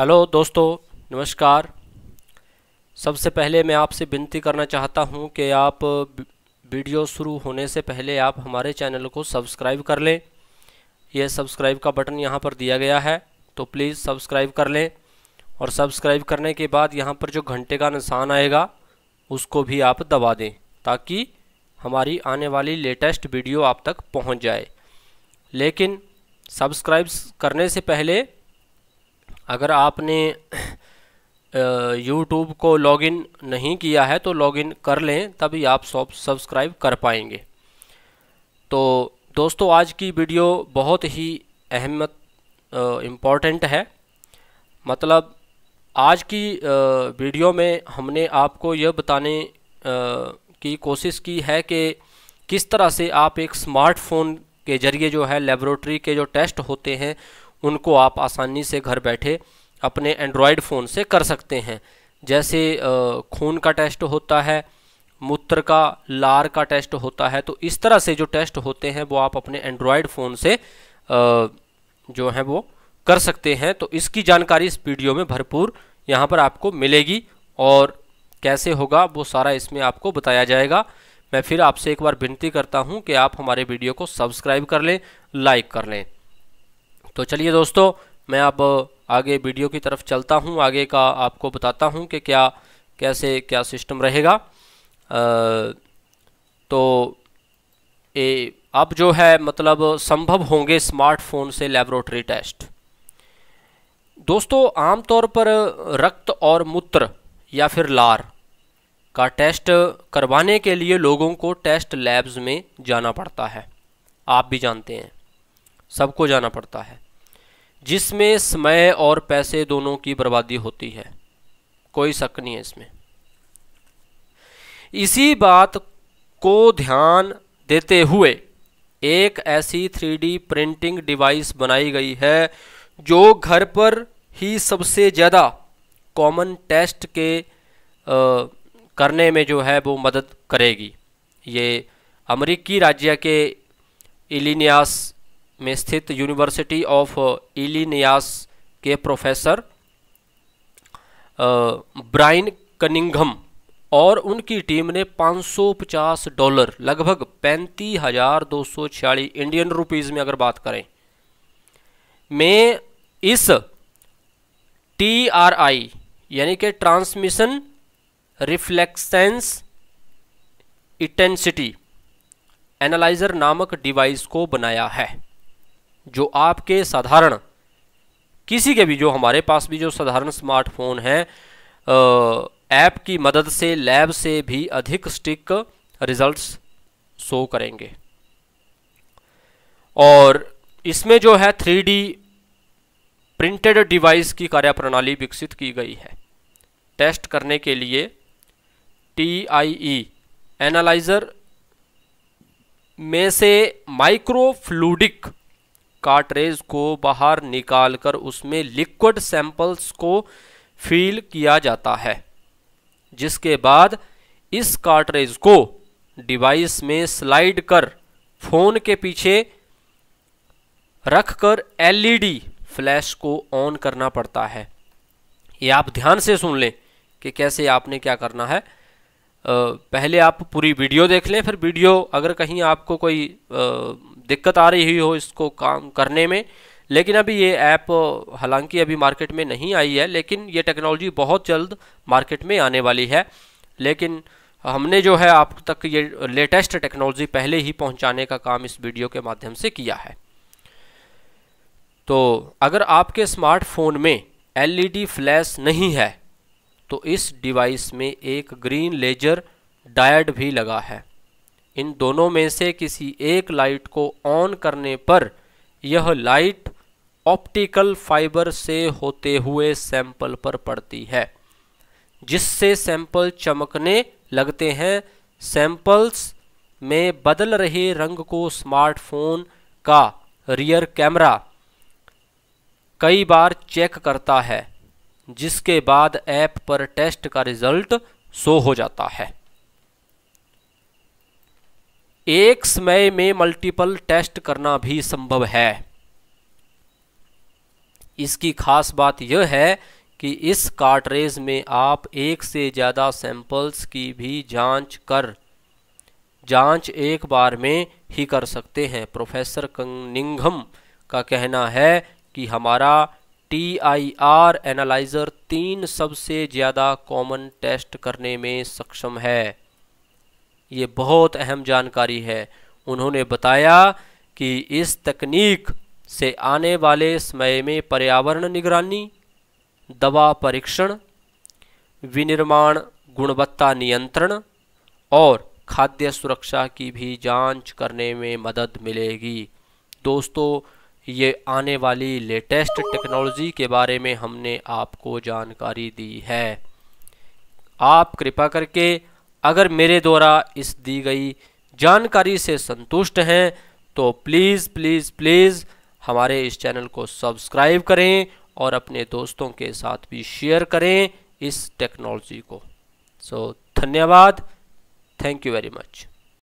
hello दोस्तों नमस्कार सबसे पहले मैं आपसे विनती करना चाहता हूं कि आप वीडियो शुरू होने से पहले आप हमारे चैनल को सब्सक्राइब कर लें यह सब्सक्राइब का बटन यहां पर दिया गया है तो प्लीज़ सब्सक्राइब कर लें और सब्सक्राइब करने के बाद यहां पर जो घंटे का निशान आएगा उसको भी आप दबा दें ताकि हमारी आने वाली लेटेस्ट वीडियो आप तक पहुँच जाए लेकिन सब्सक्राइब करने से पहले अगर आपने यूट्यूब को लॉगिन नहीं किया है तो लॉगिन कर लें तभी आप सब्सक्राइब कर पाएंगे तो दोस्तों आज की वीडियो बहुत ही अहमत इम्पॉर्टेंट है मतलब आज की वीडियो में हमने आपको यह बताने की कोशिश की है कि किस तरह से आप एक स्मार्टफोन के ज़रिए जो है लेबोरेटरी के जो टेस्ट होते हैं उनको आप आसानी से घर बैठे अपने एंड्रॉयड फ़ोन से कर सकते हैं जैसे खून का टेस्ट होता है मूत्र का लार का टेस्ट होता है तो इस तरह से जो टेस्ट होते हैं वो आप अपने एंड्रॉयड फ़ोन से जो है वो कर सकते हैं तो इसकी जानकारी इस वीडियो में भरपूर यहाँ पर आपको मिलेगी और कैसे होगा वो सारा इसमें आपको बताया जाएगा मैं फिर आपसे एक बार विनती करता हूँ कि आप हमारे वीडियो को सब्सक्राइब कर लें लाइक कर लें तो चलिए दोस्तों मैं अब आगे वीडियो की तरफ चलता हूँ आगे का आपको बताता हूँ कि क्या कैसे क्या सिस्टम रहेगा तो ए, अब जो है मतलब संभव होंगे स्मार्टफोन से लेबोरेटरी टेस्ट दोस्तों आमतौर पर रक्त और मूत्र या फिर लार का टेस्ट करवाने के लिए लोगों को टेस्ट लैब्स में जाना पड़ता है आप भी जानते हैं सबको जाना पड़ता है जिसमें समय और पैसे दोनों की बर्बादी होती है कोई शक नहीं है इसमें इसी बात को ध्यान देते हुए एक ऐसी थ्री प्रिंटिंग डिवाइस बनाई गई है जो घर पर ही सबसे ज़्यादा कॉमन टेस्ट के आ, करने में जो है वो मदद करेगी ये अमरीकी राज्य के इलिनियास में स्थित यूनिवर्सिटी ऑफ इलिनियास के प्रोफेसर ब्राइन कनिंघम और उनकी टीम ने 550 डॉलर लगभग पैंतीस हजार दो सौ छियालीस इंडियन रुपीज़ में अगर बात करें में इस टी आर आई यानी कि ट्रांसमिशन रिफ्लेक्सेंस इंटेंसिटी एनालाइजर नामक डिवाइस को बनाया है जो आपके साधारण किसी के भी जो हमारे पास भी जो साधारण स्मार्टफोन हैं ऐप की मदद से लैब से भी अधिक स्टिक रिजल्ट्स शो करेंगे और इसमें जो है थ्री प्रिंटेड डिवाइस की कार्यप्रणाली विकसित की गई है टेस्ट करने के लिए टी आई ई एनालाइजर में से माइक्रोफ्लूडिक कार्टरेज को बाहर निकालकर उसमें लिक्विड सैंपल्स को फील किया जाता है जिसके बाद इस कार्टरेज को डिवाइस में स्लाइड कर फोन के पीछे रखकर एलईडी फ्लैश e को ऑन करना पड़ता है ये आप ध्यान से सुन लें कि कैसे आपने क्या करना है पहले आप पूरी वीडियो देख लें फिर वीडियो अगर कहीं आपको कोई दिक्कत आ रही हो इसको काम करने में लेकिन अभी ये ऐप हालांकि अभी मार्केट में नहीं आई है लेकिन ये टेक्नोलॉजी बहुत जल्द मार्केट में आने वाली है लेकिन हमने जो है आप तक ये लेटेस्ट टेक्नोलॉजी पहले ही पहुंचाने का काम इस वीडियो के माध्यम से किया है तो अगर आपके स्मार्टफोन में एलईडी फ्लैश नहीं है तो इस डिवाइस में एक ग्रीन लेजर डायड भी लगा है इन दोनों में से किसी एक लाइट को ऑन करने पर यह लाइट ऑप्टिकल फाइबर से होते हुए सैंपल पर पड़ती है जिससे सैंपल चमकने लगते हैं सैंपल्स में बदल रहे रंग को स्मार्टफोन का रियर कैमरा कई बार चेक करता है जिसके बाद ऐप पर टेस्ट का रिजल्ट शो हो जाता है एक समय में मल्टीपल टेस्ट करना भी संभव है इसकी खास बात यह है कि इस कार्टरेज में आप एक से ज़्यादा सैंपल्स की भी जांच कर जांच एक बार में ही कर सकते हैं प्रोफेसर कंगनिंगम का कहना है कि हमारा टी आई आर एनालाइज़र तीन सबसे ज़्यादा कॉमन टेस्ट करने में सक्षम है ये बहुत अहम जानकारी है उन्होंने बताया कि इस तकनीक से आने वाले समय में पर्यावरण निगरानी दवा परीक्षण विनिर्माण गुणवत्ता नियंत्रण और खाद्य सुरक्षा की भी जांच करने में मदद मिलेगी दोस्तों ये आने वाली लेटेस्ट टेक्नोलॉजी के बारे में हमने आपको जानकारी दी है आप कृपा करके अगर मेरे द्वारा इस दी गई जानकारी से संतुष्ट हैं तो प्लीज़ प्लीज़ प्लीज़ हमारे इस चैनल को सब्सक्राइब करें और अपने दोस्तों के साथ भी शेयर करें इस टेक्नोलॉजी को सो so, धन्यवाद थैंक यू वेरी मच